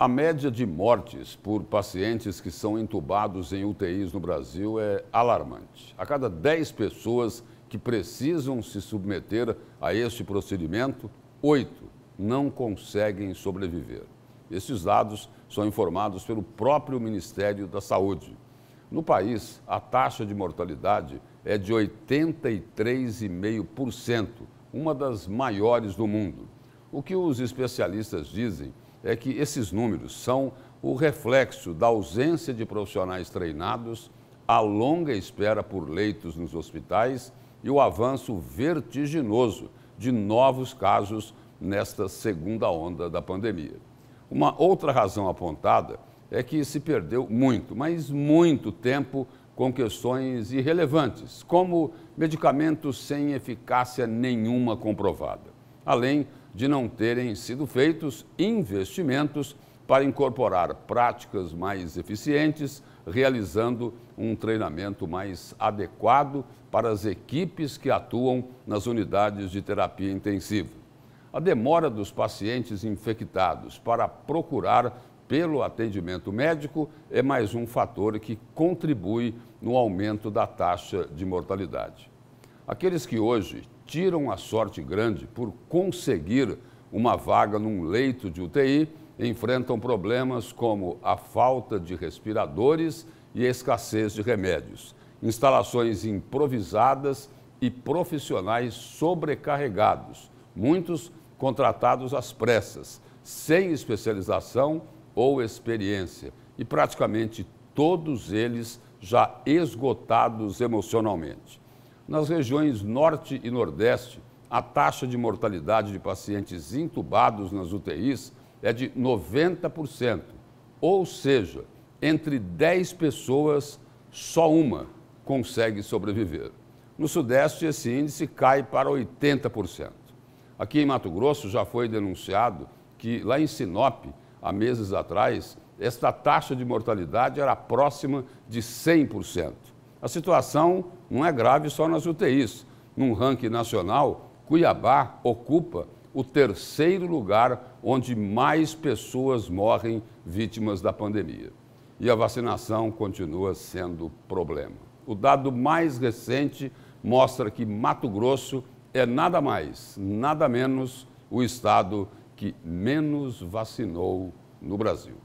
A média de mortes por pacientes que são entubados em UTIs no Brasil é alarmante. A cada 10 pessoas que precisam se submeter a este procedimento, 8 não conseguem sobreviver. Esses dados são informados pelo próprio Ministério da Saúde. No país, a taxa de mortalidade é de 83,5%, uma das maiores do mundo. O que os especialistas dizem é que esses números são o reflexo da ausência de profissionais treinados, a longa espera por leitos nos hospitais e o avanço vertiginoso de novos casos nesta segunda onda da pandemia. Uma outra razão apontada é que se perdeu muito, mas muito tempo com questões irrelevantes, como medicamentos sem eficácia nenhuma comprovada, além de não terem sido feitos investimentos para incorporar práticas mais eficientes, realizando um treinamento mais adequado para as equipes que atuam nas unidades de terapia intensiva. A demora dos pacientes infectados para procurar pelo atendimento médico é mais um fator que contribui no aumento da taxa de mortalidade. Aqueles que hoje tiram a sorte grande por conseguir uma vaga num leito de UTI enfrentam problemas como a falta de respiradores e a escassez de remédios, instalações improvisadas e profissionais sobrecarregados, muitos contratados às pressas, sem especialização ou experiência, e praticamente todos eles já esgotados emocionalmente. Nas regiões Norte e Nordeste, a taxa de mortalidade de pacientes intubados nas UTIs é de 90%, ou seja, entre 10 pessoas, só uma consegue sobreviver. No Sudeste, esse índice cai para 80%. Aqui em Mato Grosso já foi denunciado que, lá em Sinop, há meses atrás, esta taxa de mortalidade era próxima de 100%. A situação não é grave só nas UTIs. Num ranking nacional, Cuiabá ocupa o terceiro lugar onde mais pessoas morrem vítimas da pandemia. E a vacinação continua sendo problema. O dado mais recente mostra que Mato Grosso é nada mais, nada menos o estado que menos vacinou no Brasil.